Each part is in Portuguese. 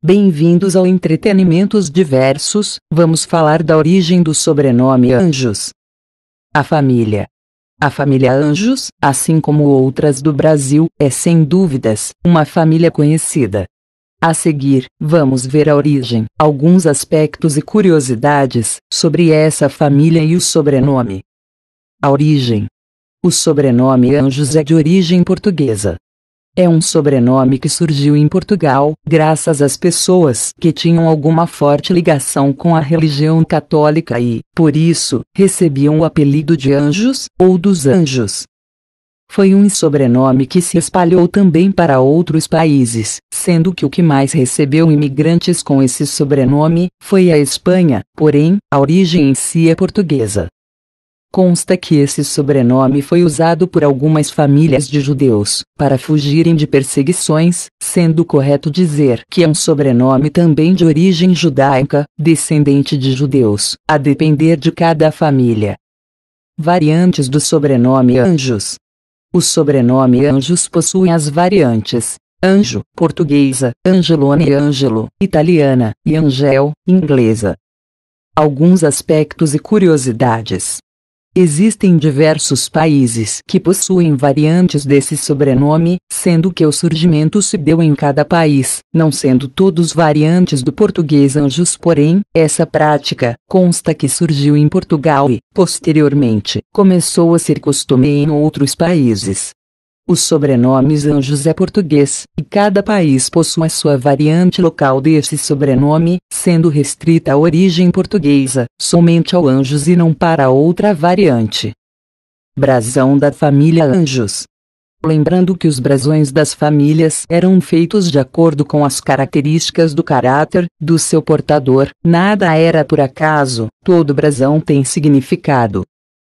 Bem-vindos ao Entretenimentos Diversos, vamos falar da origem do sobrenome Anjos. A família. A família Anjos, assim como outras do Brasil, é sem dúvidas uma família conhecida. A seguir, vamos ver a origem, alguns aspectos e curiosidades sobre essa família e o sobrenome. A origem. O sobrenome Anjos é de origem portuguesa. É um sobrenome que surgiu em Portugal, graças às pessoas que tinham alguma forte ligação com a religião católica e, por isso, recebiam o apelido de Anjos ou dos Anjos. Foi um sobrenome que se espalhou também para outros países, sendo que o que mais recebeu imigrantes com esse sobrenome foi a Espanha, porém, a origem em si é portuguesa. Consta que esse sobrenome foi usado por algumas famílias de judeus para fugirem de perseguições, sendo correto dizer que é um sobrenome também de origem judaica, descendente de judeus, a depender de cada família. Variantes do sobrenome Anjos. O sobrenome Anjos possui as variantes Anjo, portuguesa, Angelone e Ângelo, italiana, e Angel, inglesa. Alguns aspectos e curiosidades. Existem diversos países que possuem variantes desse sobrenome, sendo que o surgimento se deu em cada país, não sendo todos variantes do português anjos, porém, essa prática consta que surgiu em Portugal e, posteriormente, começou a ser costume em outros países. Os sobrenomes Anjos é português, e cada país possui a sua variante local desse sobrenome, sendo restrita à origem portuguesa, somente ao Anjos e não para outra variante. Brasão da família Anjos. Lembrando que os brasões das famílias eram feitos de acordo com as características do caráter do seu portador, nada era por acaso, todo brasão tem significado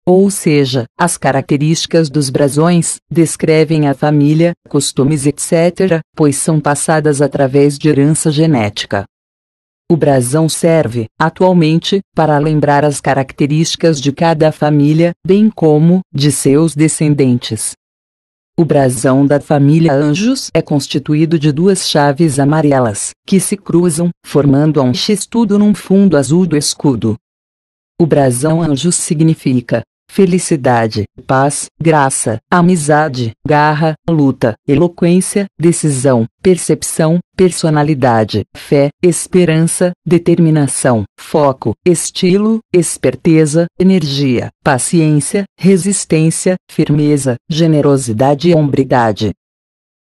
ou seja, as características dos brasões, descrevem a família, costumes etc., pois são passadas através de herança genética. O brasão serve, atualmente, para lembrar as características de cada família, bem como de seus descendentes. O brasão da família Anjos é constituído de duas chaves amarelas, que se cruzam, formando um X-tudo num fundo azul do escudo. O brasão Anjos significa felicidade, paz, graça, amizade, garra, luta, eloquência, decisão, percepção, personalidade, fé, esperança, determinação, foco, estilo, esperteza, energia, paciência, resistência, firmeza, generosidade e hombridade.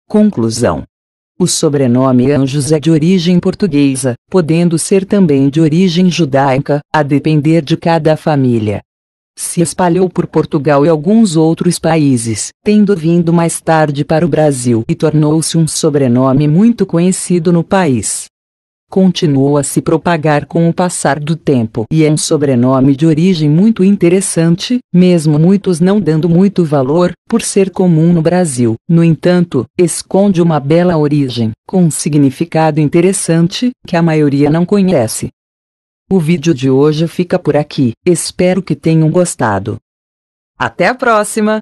Conclusão o sobrenome Anjos é de origem portuguesa, podendo ser também de origem judaica, a depender de cada família se espalhou por Portugal e alguns outros países, tendo vindo mais tarde para o Brasil e tornou-se um sobrenome muito conhecido no país. Continuou a se propagar com o passar do tempo e é um sobrenome de origem muito interessante, mesmo muitos não dando muito valor, por ser comum no Brasil. No entanto, esconde uma bela origem, com um significado interessante, que a maioria não conhece. O vídeo de hoje fica por aqui, espero que tenham gostado. Até a próxima!